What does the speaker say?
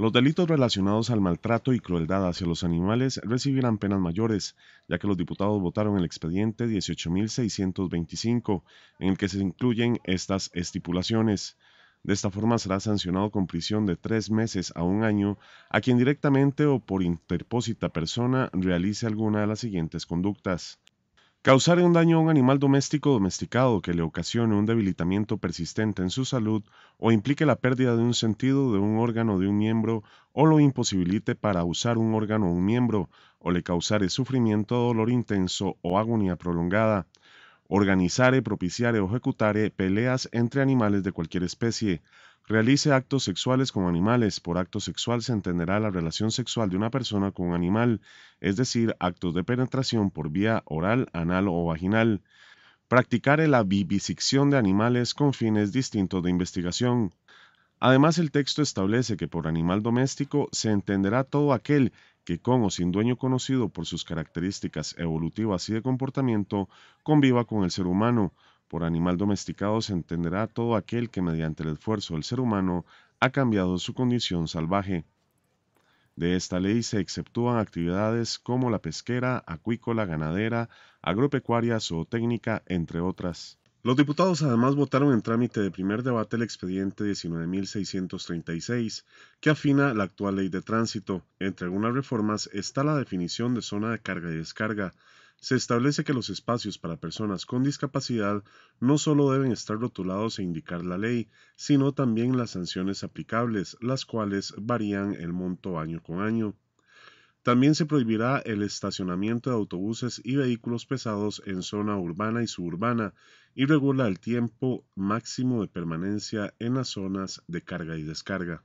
Los delitos relacionados al maltrato y crueldad hacia los animales recibirán penas mayores, ya que los diputados votaron el expediente 18.625, en el que se incluyen estas estipulaciones. De esta forma será sancionado con prisión de tres meses a un año a quien directamente o por interpósita persona realice alguna de las siguientes conductas. Causar un daño a un animal doméstico o domesticado que le ocasione un debilitamiento persistente en su salud o implique la pérdida de un sentido, de un órgano, de un miembro o lo imposibilite para usar un órgano o un miembro o le causare sufrimiento, dolor intenso o agonía prolongada organizare, propiciare o ejecutare peleas entre animales de cualquier especie, realice actos sexuales con animales. Por acto sexual se entenderá la relación sexual de una persona con un animal, es decir, actos de penetración por vía oral, anal o vaginal. Practicare la vivisicción de animales con fines distintos de investigación. Además, el texto establece que por animal doméstico se entenderá todo aquel que con o sin dueño conocido por sus características evolutivas y de comportamiento conviva con el ser humano. Por animal domesticado se entenderá todo aquel que mediante el esfuerzo del ser humano ha cambiado su condición salvaje. De esta ley se exceptúan actividades como la pesquera, acuícola, ganadera, agropecuaria, zootécnica, entre otras. Los diputados además votaron en trámite de primer debate el expediente 19.636, que afina la actual ley de tránsito. Entre algunas reformas está la definición de zona de carga y descarga. Se establece que los espacios para personas con discapacidad no solo deben estar rotulados e indicar la ley, sino también las sanciones aplicables, las cuales varían el monto año con año. También se prohibirá el estacionamiento de autobuses y vehículos pesados en zona urbana y suburbana y regula el tiempo máximo de permanencia en las zonas de carga y descarga.